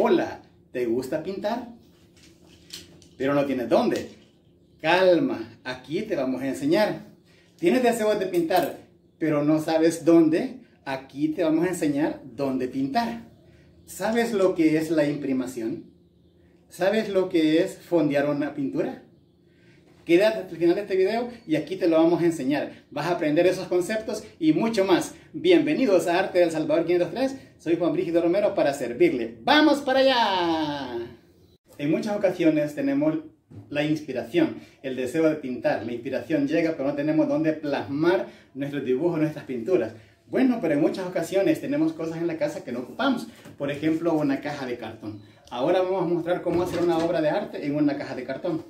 Hola, ¿te gusta pintar? Pero no tienes dónde. Calma, aquí te vamos a enseñar. Tienes deseos de pintar, pero no sabes dónde. Aquí te vamos a enseñar dónde pintar. ¿Sabes lo que es la imprimación? ¿Sabes lo que es fondear una pintura? Quédate hasta el final de este video y aquí te lo vamos a enseñar. Vas a aprender esos conceptos y mucho más. Bienvenidos a Arte del Salvador 503. Soy Juan Brígido Romero para servirle. ¡Vamos para allá! En muchas ocasiones tenemos la inspiración, el deseo de pintar. La inspiración llega, pero no tenemos dónde plasmar nuestros dibujos, nuestras pinturas. Bueno, pero en muchas ocasiones tenemos cosas en la casa que no ocupamos. Por ejemplo, una caja de cartón. Ahora vamos a mostrar cómo hacer una obra de arte en una caja de cartón.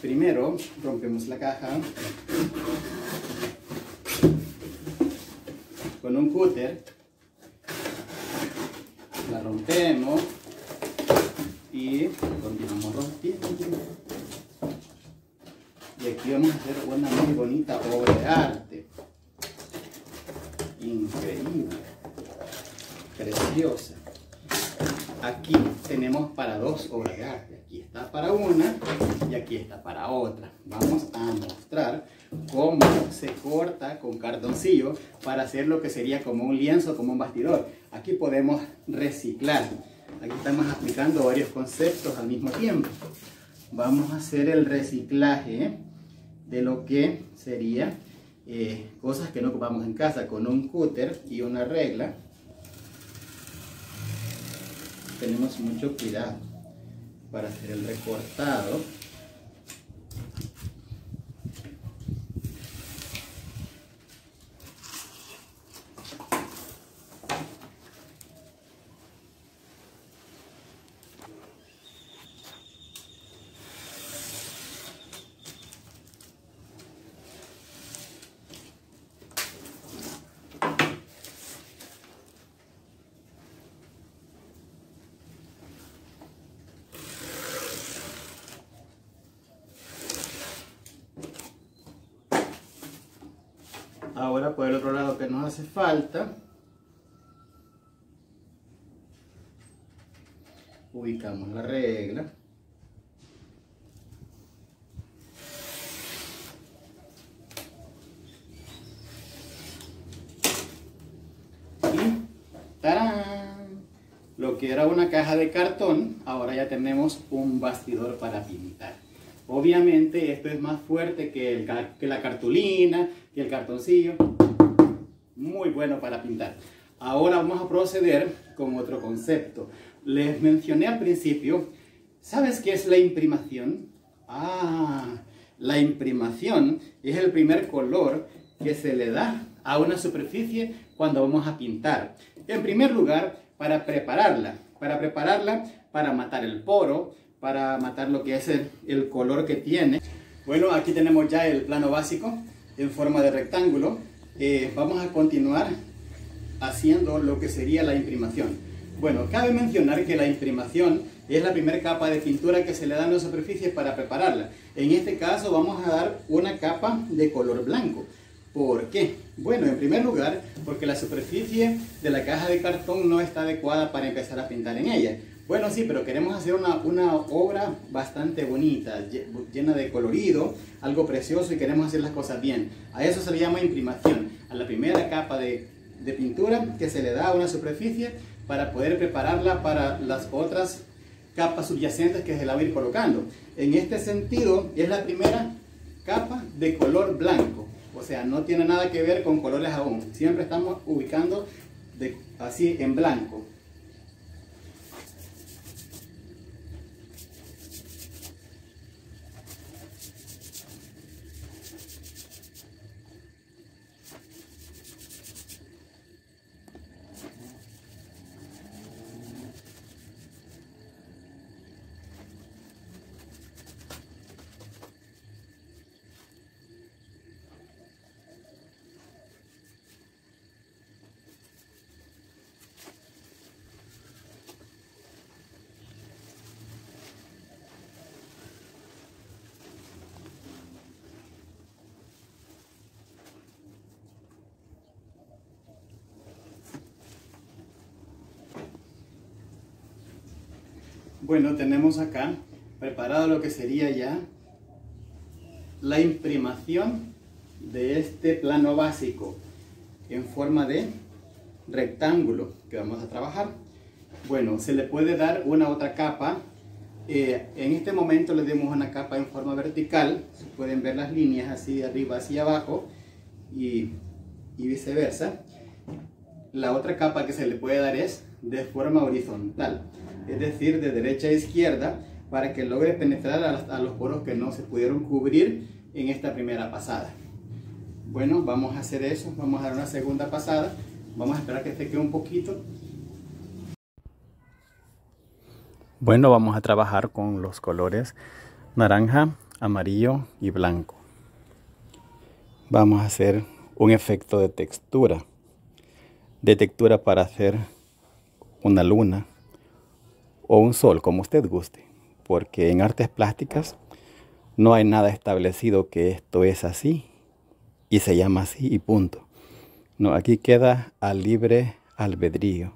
Primero, rompemos la caja. Con un cúter la rompemos y continuamos rompiendo. Y aquí vamos a hacer una muy bonita obra de arte. Increíble. Preciosa aquí tenemos para dos arte. Aquí está para una y aquí está para otra. Vamos a mostrar cómo se corta con cartoncillo para hacer lo que sería como un lienzo, como un bastidor. Aquí podemos reciclar. Aquí estamos aplicando varios conceptos al mismo tiempo. Vamos a hacer el reciclaje de lo que sería eh, cosas que no ocupamos en casa con un cúter y una regla tenemos mucho cuidado para hacer el recortado por el otro lado que nos hace falta. Ubicamos la regla. Y Lo que era una caja de cartón, ahora ya tenemos un bastidor para pintar. Obviamente esto es más fuerte que, que la cartulina que el cartoncillo muy bueno para pintar. Ahora vamos a proceder con otro concepto. Les mencioné al principio, ¿sabes qué es la imprimación? Ah, la imprimación es el primer color que se le da a una superficie cuando vamos a pintar. En primer lugar, para prepararla, para prepararla, para matar el poro, para matar lo que es el, color que tiene. Bueno, aquí tenemos ya el plano básico en forma de rectángulo eh, vamos a continuar haciendo lo que sería la imprimación. Bueno, cabe mencionar que la imprimación es la primera capa de pintura que se le da a la superficie para prepararla. En este caso vamos a dar una capa de color blanco. ¿Por qué? Bueno, en primer lugar, porque la superficie de la caja de cartón no está adecuada para empezar a pintar en ella. Bueno, sí, pero queremos hacer una, obra bastante bonita, llena de colorido, algo precioso y queremos hacer las cosas bien. A eso se le llama imprimación, a la primera capa de, pintura que se le da a una superficie para poder prepararla para las otras capas subyacentes que se la va a ir colocando. En este sentido, es la primera capa de color blanco, o sea, no tiene nada que ver con colores aún. Siempre estamos ubicando así en blanco. Bueno, tenemos acá preparado lo que sería ya la imprimación de este plano básico en forma de rectángulo que vamos a trabajar. Bueno, se le puede dar una otra capa. Eh, en este momento le dimos una capa en forma vertical. Se pueden ver las líneas así de arriba hacia abajo y viceversa. La otra capa que se le puede dar es de forma horizontal es decir, de derecha a izquierda, para que logre penetrar a, los poros que no se pudieron cubrir en esta primera pasada. Bueno, vamos a hacer eso, vamos a dar una segunda pasada, vamos a esperar que seque un poquito. Bueno, vamos a trabajar con los colores naranja, amarillo y blanco. Vamos a hacer un efecto de textura, de textura para hacer una luna o un sol, como usted guste, porque en artes plásticas no hay nada establecido que esto es así y se llama así y punto. No, aquí queda al libre albedrío,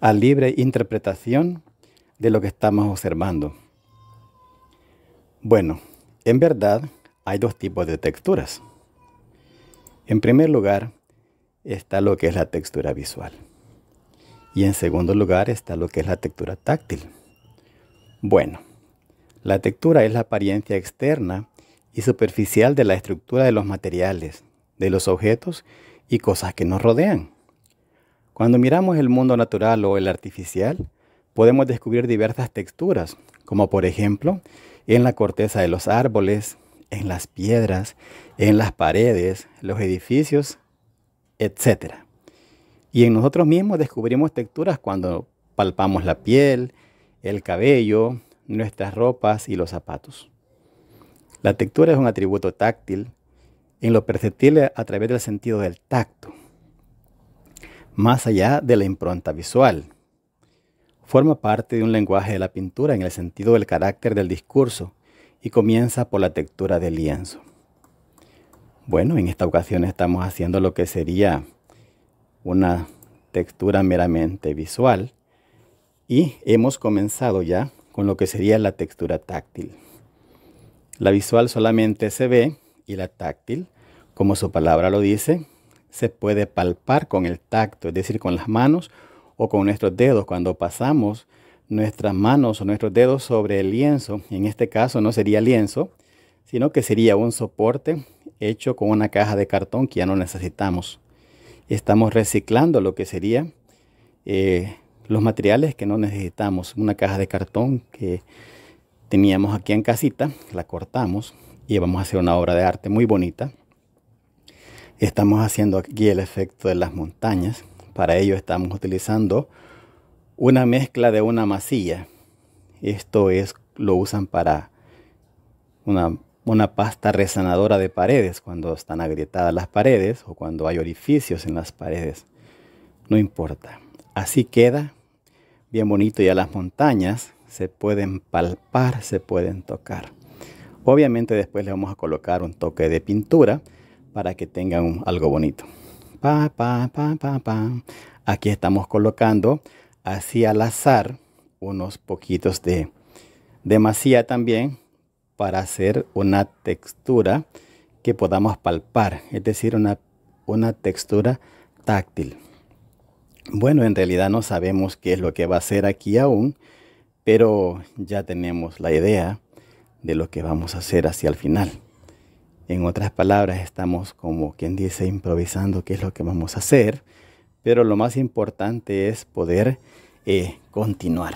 a libre interpretación de lo que estamos observando. Bueno, en verdad hay dos tipos de texturas. En primer lugar está lo que es la textura visual. Y en segundo lugar está lo que es la textura táctil. Bueno, la textura es la apariencia externa y superficial de la estructura de los materiales, de los objetos y cosas que nos rodean. Cuando miramos el mundo natural o el artificial, podemos descubrir diversas texturas, como por ejemplo en la corteza de los árboles, en las piedras, en las paredes, los edificios, etcétera. Y en nosotros mismos descubrimos texturas cuando palpamos la piel, el cabello, nuestras ropas y los zapatos. La textura es un atributo táctil en lo perceptible a través del sentido del tacto, más allá de la impronta visual. Forma parte de un lenguaje de la pintura en el sentido del carácter del discurso y comienza por la textura del lienzo. Bueno, en esta ocasión estamos haciendo lo que sería una textura meramente visual y hemos comenzado ya con lo que sería la textura táctil. La visual solamente se ve y la táctil, como su palabra lo dice, se puede palpar con el tacto, es decir, con las manos o con nuestros dedos cuando pasamos nuestras manos o nuestros dedos sobre el lienzo. En este caso no sería lienzo, sino que sería un soporte hecho con una caja de cartón que ya no necesitamos estamos reciclando lo que sería eh, los materiales que no necesitamos. Una caja de cartón que teníamos aquí en casita, la cortamos y vamos a hacer una obra de arte muy bonita. Estamos haciendo aquí el efecto de las montañas. Para ello estamos utilizando una mezcla de una masilla. Esto es lo usan para una una pasta resanadora de paredes cuando están agrietadas las paredes o cuando hay orificios en las paredes. No importa. Así queda bien bonito ya las montañas se pueden palpar, se pueden tocar. Obviamente después le vamos a colocar un toque de pintura para que tengan algo bonito. Pa, pa, pa, pa, pa. Aquí estamos colocando así al azar unos poquitos de, demasía también para hacer una textura que podamos palpar, es decir, una, una textura táctil. Bueno, en realidad no sabemos qué es lo que va a ser aquí aún, pero ya tenemos la idea de lo que vamos a hacer hacia el final. En otras palabras, estamos como quien dice improvisando qué es lo que vamos a hacer, pero lo más importante es poder eh, continuar.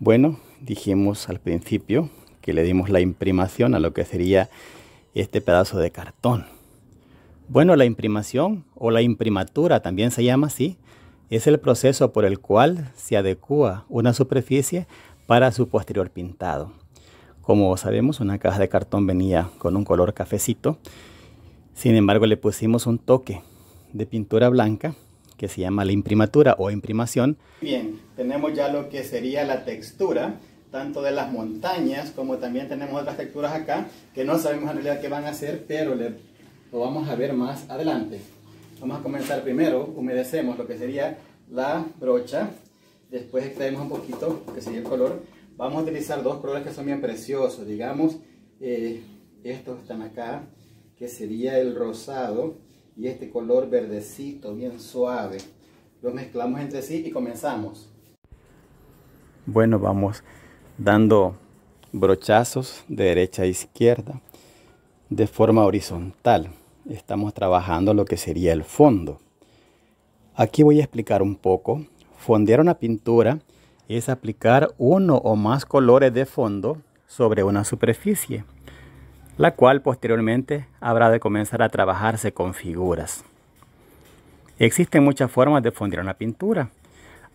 Bueno, dijimos al principio que le dimos la imprimación a lo que sería este pedazo de cartón. Bueno, la imprimación o la imprimatura también se llama así. Es el proceso por el cual se adecua una superficie para su posterior pintado. Como sabemos, una caja de cartón venía con un color cafecito. Sin embargo, le pusimos un toque de pintura blanca que se llama la imprimatura o imprimación. Bien, tenemos ya lo que sería la textura tanto de las montañas como también tenemos otras texturas acá que no sabemos en realidad qué van a hacer, pero lo vamos a ver más adelante. Vamos a comenzar primero, humedecemos lo que sería la brocha, después extraemos un poquito que sería el color. Vamos a utilizar dos colores que son bien preciosos, digamos, eh, estos están acá, que sería el rosado y este color verdecito, bien suave. Los mezclamos entre sí y comenzamos. Bueno, vamos dando brochazos de derecha a izquierda de forma horizontal. Estamos trabajando lo que sería el fondo. Aquí voy a explicar un poco. Fondear una pintura es aplicar uno o más colores de fondo sobre una superficie, la cual posteriormente habrá de comenzar a trabajarse con figuras. Existen muchas formas de fondear una pintura.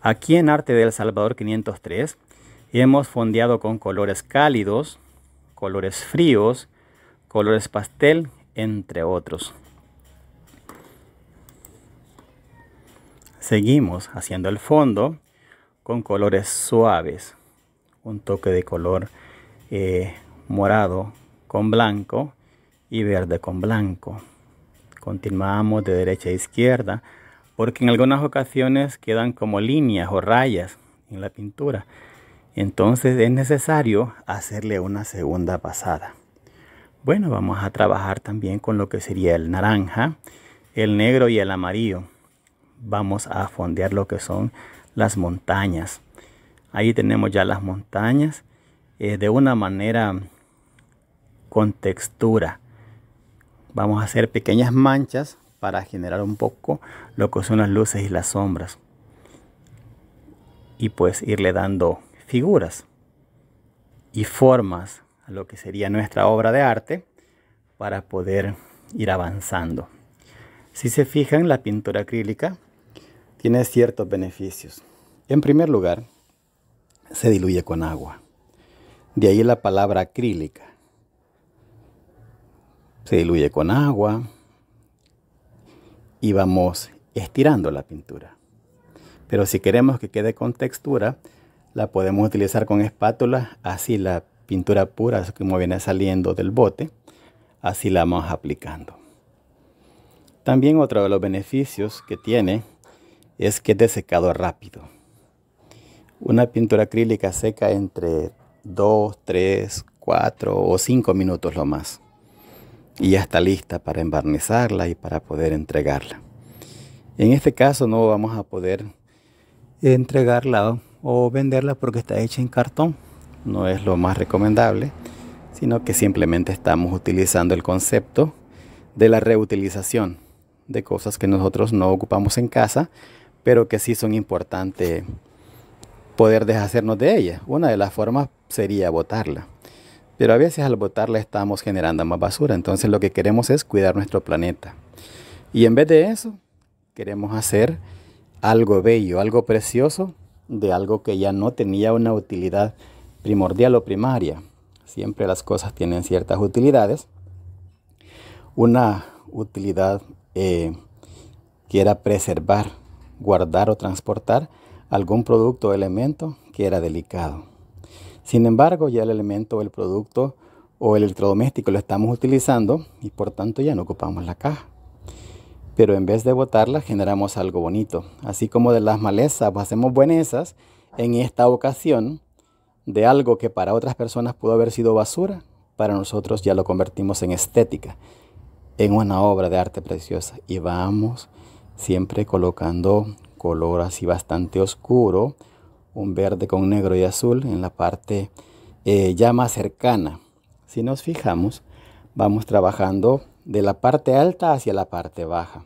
Aquí en Arte del Salvador 503 y hemos fondeado con colores cálidos, colores fríos, colores pastel, entre otros. Seguimos haciendo el fondo con colores suaves, un toque de color eh, morado con blanco y verde con blanco. Continuamos de derecha a izquierda porque en algunas ocasiones quedan como líneas o rayas en la pintura. Entonces es necesario hacerle una segunda pasada. Bueno, vamos a trabajar también con lo que sería el naranja, el negro y el amarillo. Vamos a fondear lo que son las montañas. Ahí tenemos ya las montañas eh, de una manera con textura. Vamos a hacer pequeñas manchas para generar un poco lo que son las luces y las sombras. Y pues irle dando figuras y formas a lo que sería nuestra obra de arte para poder ir avanzando. Si se fijan, la pintura acrílica tiene ciertos beneficios. En primer lugar, se diluye con agua. De ahí la palabra acrílica. Se diluye con agua y vamos estirando la pintura. Pero si queremos que quede con textura, la podemos utilizar con espátula, así la pintura pura, así como viene saliendo del bote, así la vamos aplicando. También otro de los beneficios que tiene es que es de secado rápido. Una pintura acrílica seca entre 2, 3, 4 o 5 minutos lo más. Y ya está lista para embarnizarla y para poder entregarla. En este caso no vamos a poder entregarla o venderla porque está hecha en cartón. No es lo más recomendable, sino que simplemente estamos utilizando el concepto de la reutilización de cosas que nosotros no ocupamos en casa, pero que sí son importantes poder deshacernos de ellas. Una de las formas sería botarla. Pero a veces al botarla estamos generando más basura. Entonces lo que queremos es cuidar nuestro planeta. Y en vez de eso, queremos hacer algo bello, algo precioso de algo que ya no tenía una utilidad primordial o primaria. Siempre las cosas tienen ciertas utilidades. Una utilidad eh, que era preservar, guardar o transportar algún producto o elemento que era delicado. Sin embargo, ya el elemento o el producto o el electrodoméstico lo estamos utilizando y por tanto ya no ocupamos la caja pero en vez de botarlas generamos algo bonito. Así como de las malezas hacemos buenas en esta ocasión de algo que para otras personas pudo haber sido basura, para nosotros ya lo convertimos en estética, en una obra de arte preciosa. Y vamos siempre colocando color así bastante oscuro, un verde con negro y azul en la parte eh, ya más cercana. Si nos fijamos, vamos trabajando de la parte alta hacia la parte baja.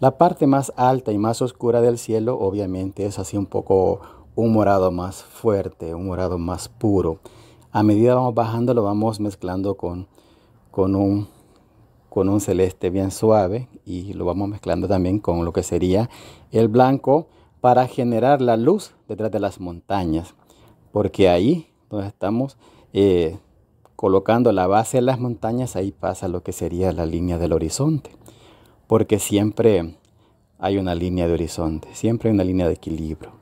La parte más alta y más oscura del cielo obviamente es así un poco un morado más fuerte, un morado más puro. A medida vamos bajando lo vamos mezclando con, con, un, con un celeste bien suave y lo vamos mezclando también con lo que sería el blanco para generar la luz detrás de las montañas. Porque ahí donde estamos eh, colocando la base de las montañas, ahí pasa lo que sería la línea del horizonte porque siempre hay una línea de horizonte, siempre hay una línea de equilibrio,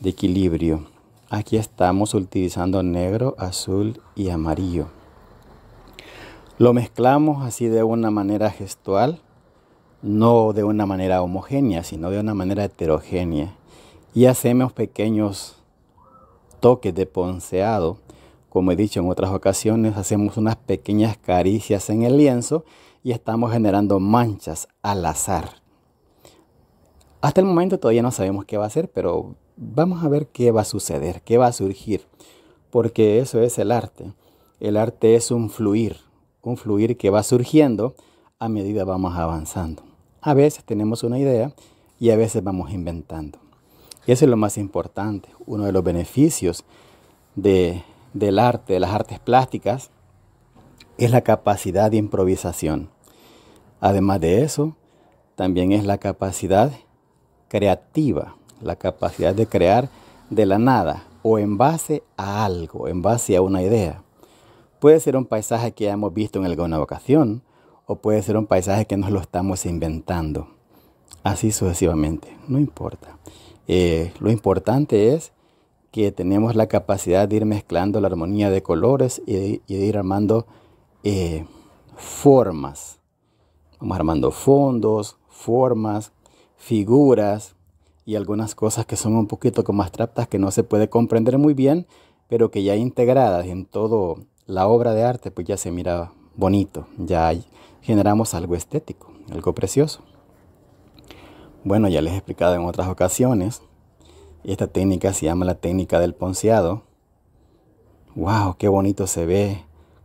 de equilibrio. Aquí estamos utilizando negro, azul y amarillo. Lo mezclamos así de una manera gestual, no de una manera homogénea, sino de una manera heterogénea. Y hacemos pequeños toques de ponceado. Como he dicho en otras ocasiones, hacemos unas pequeñas caricias en el lienzo y estamos generando manchas al azar. Hasta el momento todavía no sabemos qué va a ser, pero vamos a ver qué va a suceder, qué va a surgir, porque eso es el arte. El arte es un fluir, un fluir que va surgiendo a medida vamos avanzando. A veces tenemos una idea y a veces vamos inventando. Y eso es lo más importante, uno de los beneficios del arte, de las artes plásticas, es la capacidad de improvisación. Además de eso, también es la capacidad creativa, la capacidad de crear de la nada o en base a algo, en base a una idea. Puede ser un paisaje que ya hemos visto en alguna ocasión o puede ser un paisaje que nos lo estamos inventando. Así sucesivamente, no importa. Eh, lo importante es que tenemos la capacidad de ir mezclando la armonía de colores y de ir armando eh, formas. Vamos armando fondos, formas, figuras y algunas cosas que son un poquito como abstractas que no se puede comprender muy bien, pero que ya integradas en toda la obra de arte, pues ya se mira bonito, ya generamos algo estético, algo precioso. Bueno, ya les he explicado en otras ocasiones, esta técnica se llama la técnica del ponceado. ¡Wow! ¡Qué bonito se ve!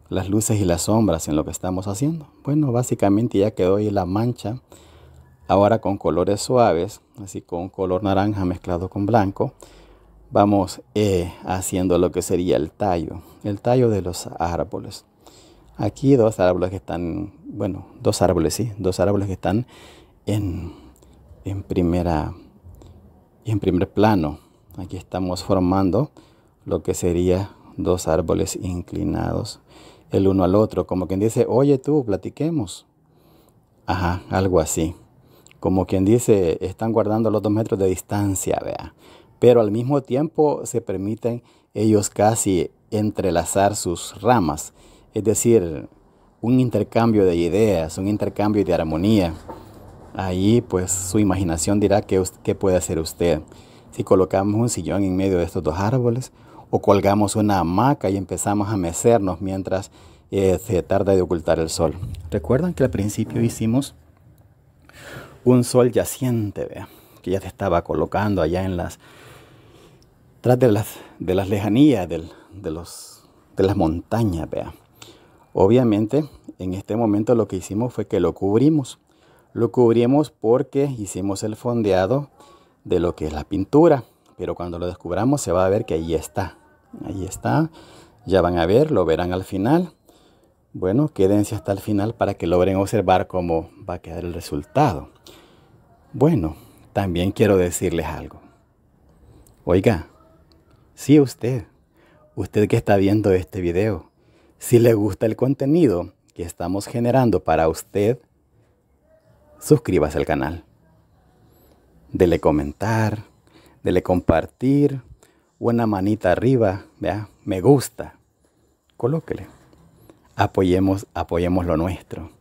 las luces y las sombras en lo que estamos haciendo. Bueno, básicamente ya quedó ahí la mancha. Ahora con colores suaves, así con color naranja mezclado con blanco, vamos eh, haciendo lo que sería el tallo, el tallo de los árboles. Aquí dos árboles que están, bueno, dos árboles, sí, dos árboles que están en, en primera, en primer plano. Aquí estamos formando lo que sería dos árboles inclinados el uno al otro, como quien dice, oye tú, platiquemos. Ajá, algo así. Como quien dice, están guardando los dos metros de distancia, vea. Pero al mismo tiempo se permiten ellos casi entrelazar sus ramas, es decir, un intercambio de ideas, un intercambio de armonía. Ahí pues su imaginación dirá qué, qué puede hacer usted. Si colocamos un sillón en medio de estos dos árboles, o colgamos una hamaca y empezamos a mecernos mientras eh, se tarda de ocultar el sol. Recuerdan que al principio hicimos un sol yaciente, que ya se estaba colocando allá en las tras de las de las lejanías de los de las montañas, vea. Obviamente, en este momento lo que hicimos fue que lo cubrimos. Lo cubrimos porque hicimos el fondeado de lo que es la pintura. Pero cuando lo descubramos se va a ver que ahí está. Ahí está. Ya van a ver, lo verán al final. Bueno, quédense hasta el final para que logren observar cómo va a quedar el resultado. Bueno, también quiero decirles algo. Oiga, si usted, usted que está viendo este video, si le gusta el contenido que estamos generando para usted, suscríbase al canal. Dele comentar, dele compartir, una manita arriba, me gusta, colóquele. Apoyemos, apoyemos lo nuestro,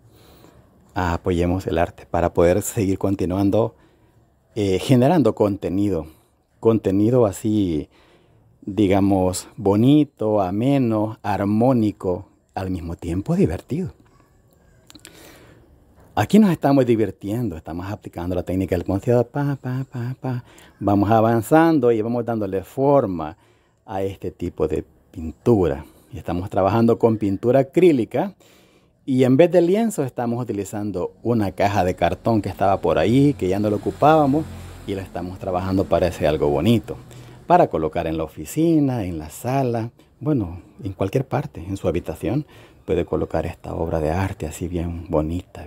ah, apoyemos el arte para poder seguir continuando eh, generando contenido, contenido así, digamos, bonito, ameno, armónico, al mismo tiempo divertido. Aquí nos estamos divirtiendo, estamos aplicando la técnica del concierto, pa, pa, pa, pa. Vamos avanzando y vamos dándole forma a este tipo de pintura. estamos trabajando con pintura acrílica y en vez de lienzo estamos utilizando una caja de cartón que estaba por ahí, que ya no lo ocupábamos y la estamos trabajando para hacer algo bonito, para colocar en la oficina, en la sala, bueno, en cualquier parte, en su habitación, puede colocar esta obra de arte así bien bonita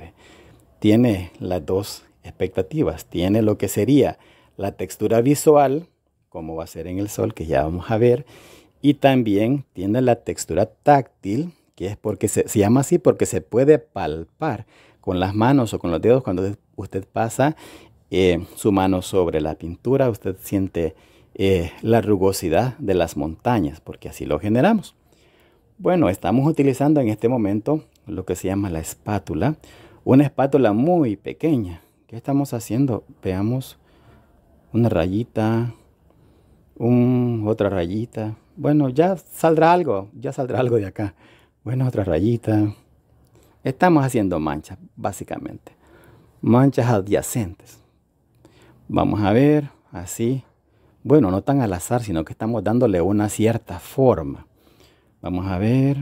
tiene las dos expectativas. Tiene lo que sería la textura visual, como va a ser en el sol, que ya vamos a ver, y también tiene la textura táctil, que es porque se, llama así porque se puede palpar con las manos o con los dedos cuando usted pasa eh, su mano sobre la pintura, usted siente eh, la rugosidad de las montañas, porque así lo generamos. Bueno, estamos utilizando en este momento lo que se llama la espátula una espátula muy pequeña. ¿Qué estamos haciendo? Veamos una rayita, un, otra rayita. Bueno, ya saldrá algo, ya saldrá algo de acá. Bueno, otra rayita. Estamos haciendo manchas, básicamente. Manchas adyacentes. Vamos a ver, así. Bueno, no tan al azar, sino que estamos dándole una cierta forma. Vamos a ver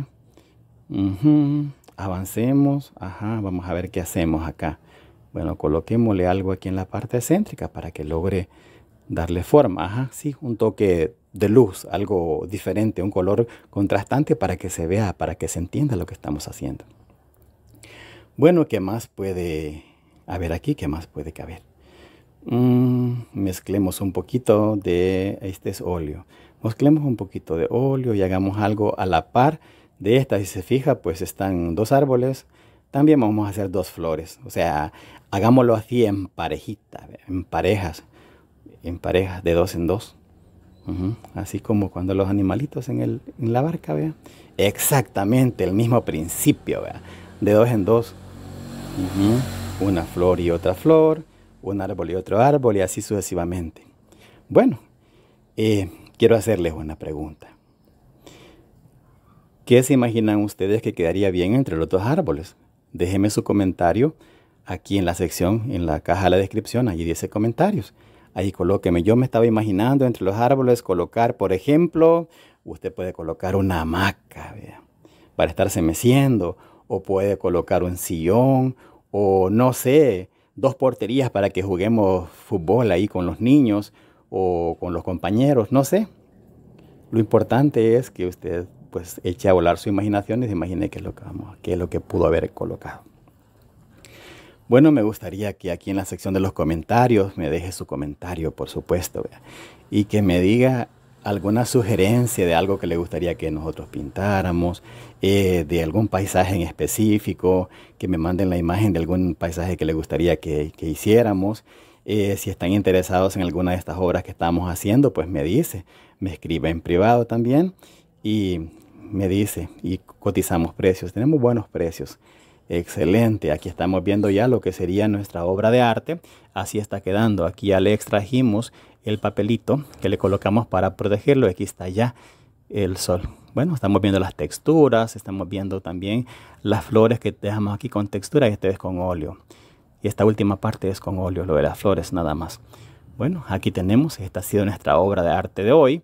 avancemos, vamos a ver qué hacemos acá. Bueno, coloquémosle algo aquí en la parte céntrica para que logre darle forma, ajá, sí, un toque de luz, algo diferente, un color contrastante para que se vea, para que se entienda lo que estamos haciendo. Bueno, ¿qué más puede haber aquí? ¿Qué más puede caber? Mm, mezclemos un poquito de, este es óleo, mezclemos un poquito de óleo y hagamos algo a la par de esta, si se fija, pues están dos árboles. También vamos a hacer dos flores. O sea, hagámoslo así en parejitas, en parejas. En parejas, de dos en dos. Así como cuando los animalitos en, la barca, vea. Exactamente el mismo principio, vea. De dos en dos. Una flor y otra flor. Un árbol y otro árbol y así sucesivamente. Bueno, eh, quiero hacerles una pregunta. ¿Qué se imaginan ustedes que quedaría bien entre los dos árboles? Déjenme su comentario aquí en la sección, en la caja de la descripción, allí dice comentarios. Ahí colóqueme. Yo me estaba imaginando entre los árboles colocar, por ejemplo, usted puede colocar una hamaca para estarse meciendo, o puede colocar un sillón, o no sé, dos porterías para que juguemos fútbol ahí con los niños o con los compañeros, no sé. Lo importante es que usted pues eche a volar su imaginación y se imagine qué es lo que, vamos, qué es lo que pudo haber colocado. Bueno, me gustaría que aquí en la sección de los comentarios me deje su comentario, por supuesto, y que me diga alguna sugerencia de algo que le gustaría que nosotros pintáramos, eh, de algún paisaje en específico, que me manden la imagen de algún paisaje que le gustaría que, hiciéramos. Eh, si están interesados en alguna de estas obras que estamos haciendo, pues me dice, me escribe en privado también y me dice y cotizamos precios. Tenemos buenos precios. Excelente, aquí estamos viendo ya lo que sería nuestra obra de arte. Así está quedando. Aquí ya le extrajimos el papelito que le colocamos para protegerlo. Aquí está ya el sol. Bueno, estamos viendo las texturas, estamos viendo también las flores que dejamos aquí con textura y este es con óleo. Y esta última parte es con óleo, lo de las flores nada más. Bueno, aquí tenemos, esta ha sido nuestra obra de arte de hoy.